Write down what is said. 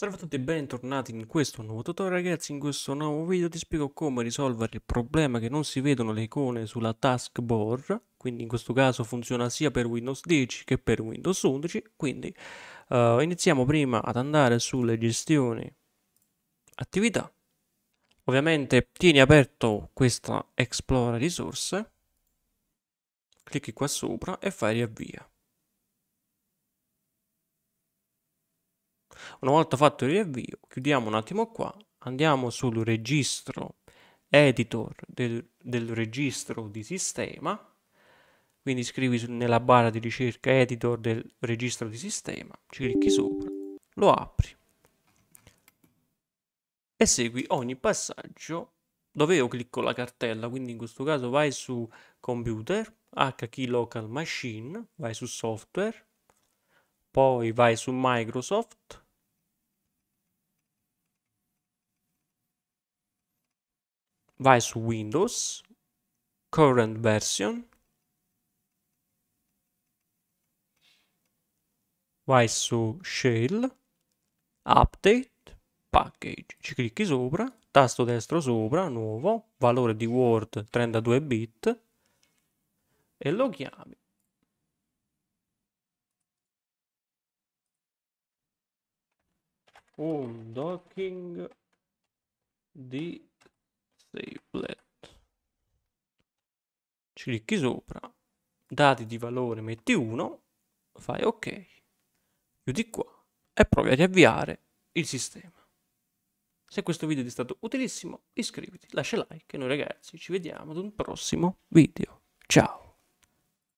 Salve a tutti e bentornati in questo nuovo tutorial ragazzi, in questo nuovo video ti spiego come risolvere il problema che non si vedono le icone sulla taskbar, quindi in questo caso funziona sia per Windows 10 che per Windows 11, quindi uh, iniziamo prima ad andare sulle gestioni attività, ovviamente tieni aperto questa Explora risorse, clicchi qua sopra e fai riavvia. Una volta fatto il riavvio, chiudiamo un attimo qua, andiamo sul registro editor del, del registro di sistema, quindi scrivi nella barra di ricerca editor del registro di sistema, ci clicchi sopra, lo apri e segui ogni passaggio dove io clicco la cartella, quindi in questo caso vai su computer, HKey Local Machine, vai su software, poi vai su Microsoft, vai su Windows, Current Version, vai su Shell, Update, Package, ci clicchi sopra, tasto destro sopra, nuovo, valore di Word 32 bit e lo chiami. Un docking di ci clicchi sopra, dati di valore metti 1, fai ok, chiudi qua e provi a riavviare il sistema. Se questo video ti è stato utilissimo iscriviti, lascia like e noi ragazzi ci vediamo ad un prossimo video. Ciao!